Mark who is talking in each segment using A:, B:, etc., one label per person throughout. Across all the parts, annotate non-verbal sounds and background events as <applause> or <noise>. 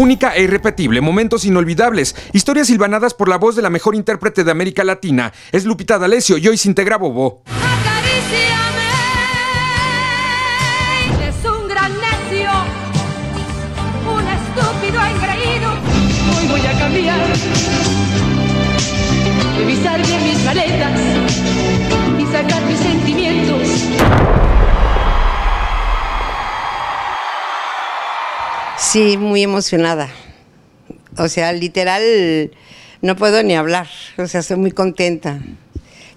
A: Única e irrepetible, momentos inolvidables, historias silvanadas por la voz de la mejor intérprete de América Latina. Es Lupita D'Alessio y hoy se integra Bobo.
B: revisar mis maletas Sí, muy emocionada. O sea, literal, no puedo ni hablar. O sea, estoy muy contenta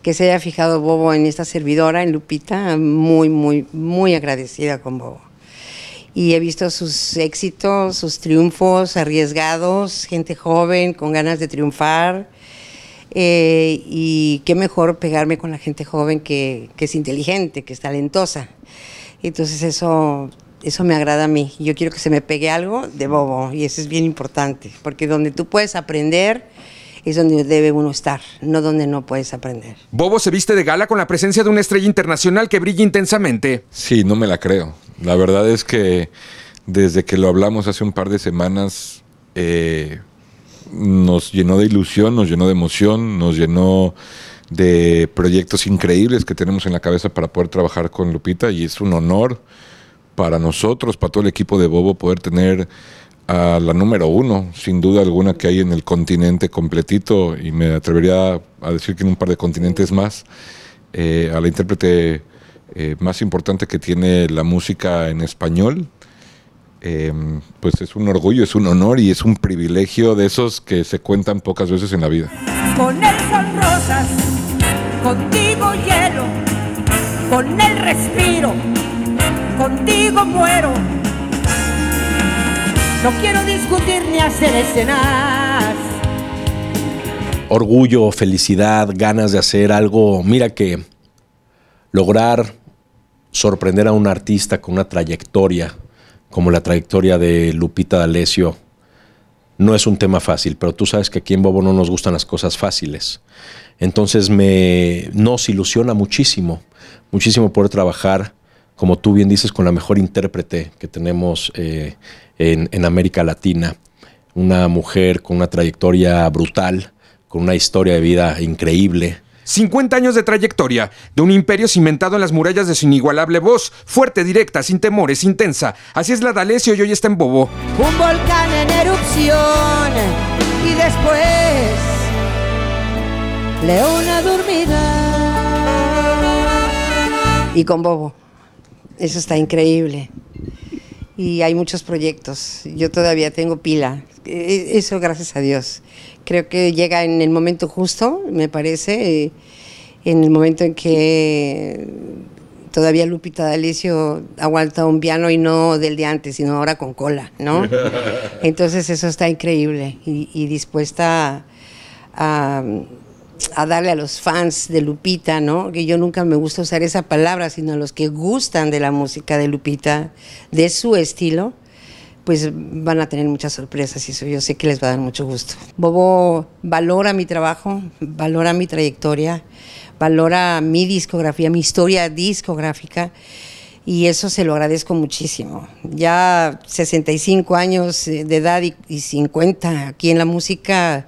B: que se haya fijado Bobo en esta servidora, en Lupita. Muy, muy, muy agradecida con Bobo. Y he visto sus éxitos, sus triunfos arriesgados, gente joven con ganas de triunfar. Eh, y qué mejor pegarme con la gente joven que, que es inteligente, que es talentosa. Entonces eso eso me agrada a mí. Yo quiero que se me pegue algo de bobo y eso es bien importante, porque donde tú puedes aprender es donde debe uno estar, no donde no puedes aprender.
A: Bobo se viste de gala con la presencia de una estrella internacional que brilla intensamente.
C: Sí, no me la creo. La verdad es que desde que lo hablamos hace un par de semanas, eh, nos llenó de ilusión, nos llenó de emoción, nos llenó de proyectos increíbles que tenemos en la cabeza para poder trabajar con Lupita y es un honor para nosotros, para todo el equipo de Bobo, poder tener a la número uno, sin duda alguna, que hay en el continente completito, y me atrevería a decir que en un par de continentes más, eh, a la intérprete eh, más importante que tiene la música en español. Em, pues es un orgullo, es un honor y es un privilegio de esos que se cuentan pocas veces en la vida.
B: Con son contigo hielo, con él respiro contigo muero. No quiero discutir ni hacer escenas.
D: Orgullo, felicidad, ganas de hacer algo. Mira que lograr sorprender a un artista con una trayectoria como la trayectoria de Lupita D'Alessio no es un tema fácil, pero tú sabes que aquí en Bobo no nos gustan las cosas fáciles. Entonces me nos ilusiona muchísimo, muchísimo poder trabajar como tú bien dices, con la mejor intérprete que tenemos eh, en, América Latina. Una mujer con una trayectoria brutal, con una historia de vida increíble. 50 años de trayectoria, de un imperio cimentado en las murallas de su inigualable voz,
A: fuerte, directa, sin temores, intensa. Así es la D'Alessio y hoy está en Bobo.
B: Un volcán en erupción y después leona dormida. Y con Bobo. Eso está increíble. Y hay muchos proyectos. Yo todavía tengo pila. E, e, eso gracias a Dios. Creo que llega en el momento justo, me parece, en el momento en que todavía Lupita D'Alessio aguanta un piano y no del de antes, sino ahora con cola, ¿no? <laughs> Entonces eso está increíble y, dispuesta a a darle a los fans de Lupita, ¿no? Que yo nunca me gusta usar esa palabra, sino a los que gustan de la música de Lupita, de su estilo, pues van a tener muchas sorpresas y eso yo sé que les va a dar mucho gusto. Bobo valora mi trabajo, valora mi trayectoria, valora mi discografía, mi historia discográfica y eso se lo agradezco muchísimo. Ya 65 años de edad y, y 50 aquí en la música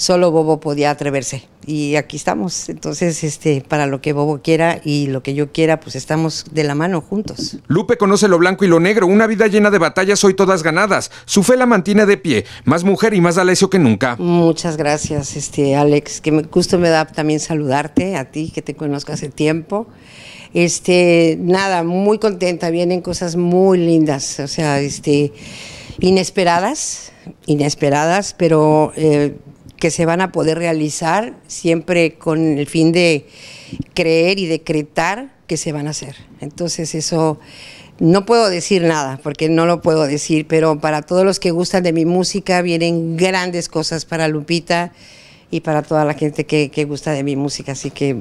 B: solo Bobo podía atreverse. Y aquí estamos. Entonces, este, para lo que Bobo quiera y lo que yo quiera, pues estamos de la mano juntos.
A: Lupe conoce lo blanco y lo negro, una vida llena de batallas hoy todas ganadas. Su fe la mantiene de pie, más mujer y más Alesio que nunca.
B: Muchas gracias, este Alex, que me, gusto me da también saludarte a ti, que te conozco hace tiempo. Este, nada, muy contenta, vienen cosas muy lindas, o sea, este inesperadas, inesperadas, pero eh, que se van a poder realizar siempre con el fin de creer y decretar que se van a hacer. Entonces eso no puedo decir nada porque no lo puedo decir, pero para todos los que gustan de mi música vienen grandes cosas para Lupita y para toda la gente que, gusta de mi música, así que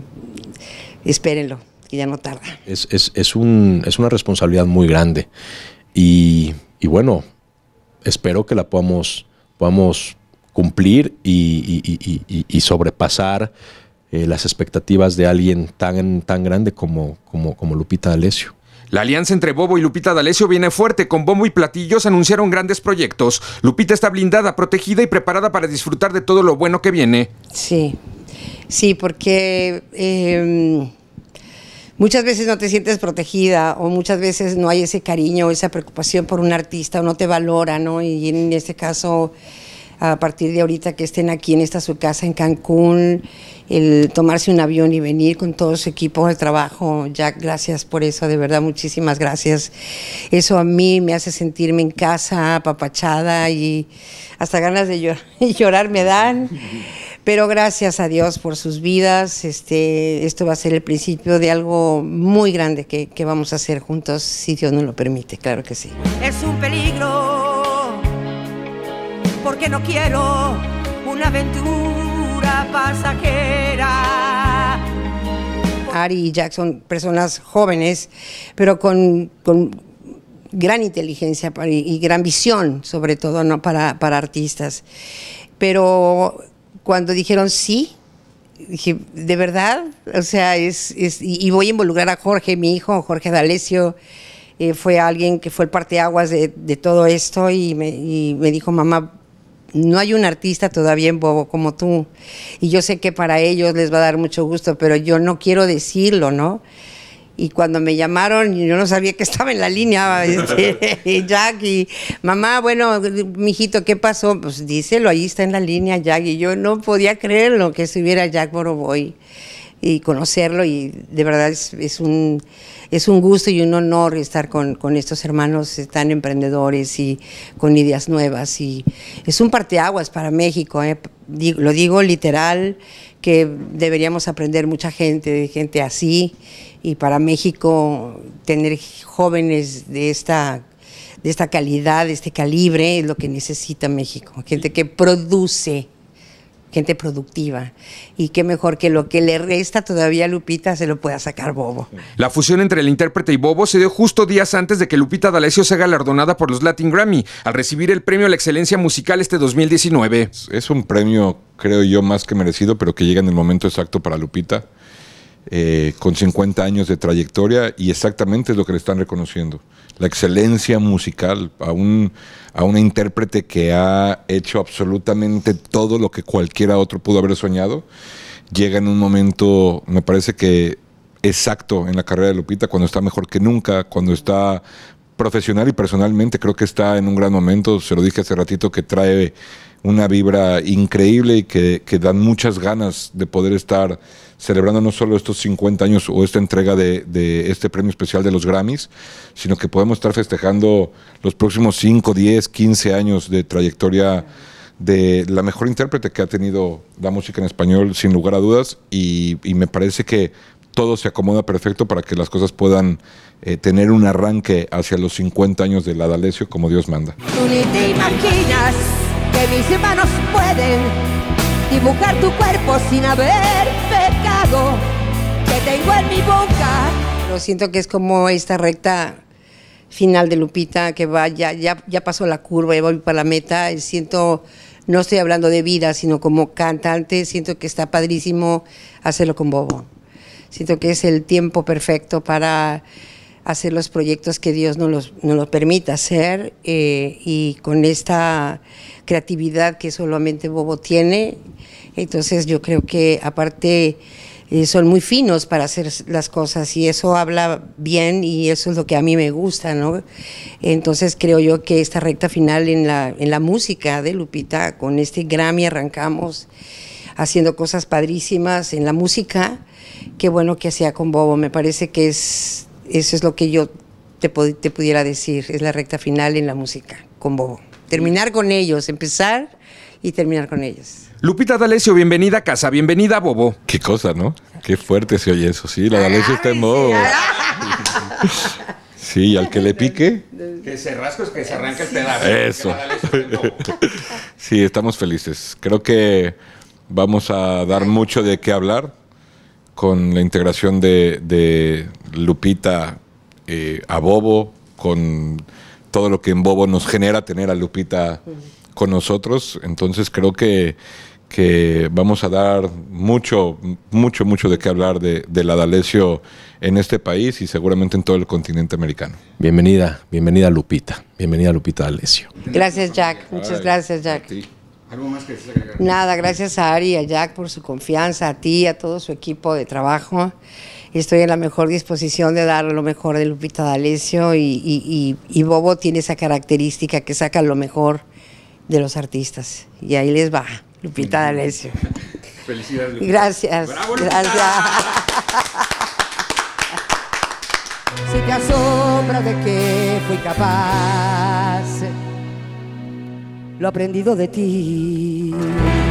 B: espérenlo, que ya no tarda.
D: Es, es, una responsabilidad muy grande y, y bueno, espero que la podamos, podamos cumplir y, sobrepasar eh, las expectativas de alguien tan, tan grande como, como, Lupita D'Alessio.
A: La alianza entre Bobo y Lupita D'Alessio viene fuerte. Con Bobo y platillos anunciaron grandes proyectos. Lupita está blindada, protegida y preparada para disfrutar de todo lo bueno que viene.
B: Sí, sí, porque em, muchas veces no te sientes protegida o muchas veces no hay ese cariño, o esa preocupación por un artista o no te valora, ¿no? Y en este caso a partir de ahorita que estén aquí en esta su casa en Cancún, el tomarse un avión y venir con todo su equipo de trabajo. Jack, gracias por eso, de verdad, muchísimas gracias. Eso a mí me hace sentirme en casa, apapachada y hasta ganas de <laughs> llorar, me dan. Pero gracias a Dios por sus vidas. Este, esto va a ser el principio de algo muy grande que, que vamos a hacer juntos, si Dios nos lo permite, claro que sí. Es un peligro que no quiero una aventura pasajera. Ari y Jack son personas jóvenes, pero con, gran inteligencia y gran visión, sobre todo ¿no? para, artistas. Pero cuando dijeron sí, dije, ¿de verdad? O sea, es, y voy a involucrar a Jorge, mi hijo, Jorge D'Alessio, eh, fue alguien que fue el parteaguas de, de todo esto y me, y me dijo, mamá, no hay un artista todavía en Bobo como tú. Y yo sé que para ellos les va a dar mucho gusto, pero yo no quiero decirlo, ¿no? Y cuando me llamaron, yo no sabía que estaba en la línea, <laughs> Jack, y mamá, bueno, mijito, ¿qué pasó? Pues díselo, ahí está en la línea Jack, y yo no podía creerlo que estuviera Jack Boroboy y conocerlo y de verdad es, un, es un gusto y un honor estar con, con, estos hermanos tan emprendedores y con ideas nuevas y es un parteaguas para México, ¿eh? lo digo literal, que deberíamos aprender mucha gente, de gente así y para México tener jóvenes de esta de esta calidad, de este calibre, es lo que necesita México, gente que produce gente productiva. Y qué mejor que lo que le resta todavía a Lupita se lo pueda sacar Bobo.
A: La fusión entre el intérprete y Bobo se dio justo días antes de que Lupita D'Alessio sea galardonada por los Latin Grammy al recibir el premio a la excelencia musical este 2019. Es un premio, creo yo, más que merecido, pero que llega en el momento exacto
C: para Lupita. Eh, con 50 años de trayectoria y exactamente es lo que le están reconociendo la excelencia musical, a, un, a una intérprete que ha hecho absolutamente todo lo que cualquiera otro pudo haber soñado, llega en un momento, me parece que exacto en la carrera de Lupita, cuando está mejor que nunca, cuando está profesional y personalmente, creo que está en un gran momento, se lo dije hace ratito, que trae una vibra increíble y que, que dan muchas ganas de poder estar celebrando no solo estos 50 años o esta entrega de, este premio especial de los Grammys, sino que podemos estar festejando los próximos 5, 10, 15 años de trayectoria de la mejor intérprete que ha tenido la música en español, sin lugar a dudas, y, me parece que todo se acomoda perfecto para que las cosas puedan eh, tener un arranque hacia los 50 años del Adalesio como Dios manda.
B: imaginas que mis pueden tu cuerpo sin que tengo en mi boca. lo siento que es como esta recta final de Lupita que va, ya, ya, ya pasó la curva, ya voy para la meta. Siento, no estoy hablando de vida, sino como cantante, siento que está padrísimo hacerlo con Bobo. Siento que es el tiempo perfecto para hacer los proyectos que Dios nos los, nos permita hacer eh, y con esta creatividad que solamente Bobo tiene. Entonces yo creo que aparte son muy finos para hacer las cosas y eso habla bien y eso es lo que a mí me gusta, ¿no? Entonces creo yo que esta recta final en la, en la música de Lupita, con este Grammy arrancamos haciendo cosas padrísimas en la música, qué bueno que hacía con Bobo, me parece que es, eso es lo que yo te, te pudiera decir, es la recta final en la música con Bobo. Terminar con ellos, empezar y terminar con ellos.
A: Lupita D'Alessio, bienvenida a casa, bienvenida a Bobo. Qué cosa, ¿no? Qué fuerte se oye eso. Sí, la D'Alessio está en Bobo. <laughs>
C: Sí, al que le pique.
A: Que se rasque, es que se arranque el pedazo. Eso.
C: <laughs> Sí, estamos felices. Creo que vamos a dar mucho de qué hablar con la integración de, Lupita eh, a Bobo, con todo lo que en Bobo nos genera tener a Lupita con nosotros. Entonces creo que que vamos a dar mucho, mucho, mucho de qué hablar de, la Dalecio en este país y seguramente en todo el continente americano.
D: Bienvenida, bienvenida Lupita, bienvenida Lupita Dalecio.
B: Gracias Jack, muchas gracias Jack. ¿Algo más Nada, gracias a Ari y a Jack por su confianza, a ti, a todo su equipo de trabajo. Estoy en la mejor disposición de dar lo mejor de Lupita D'Alessio y, y Bobo tiene esa característica que saca lo mejor de los artistas y ahí les va. Lupita D'Alessio.
A: Felicidades,
C: Lupita.
B: Gracias. Gracias. <laughs> Si te asombra de que fui capaz, lo aprendido de ti.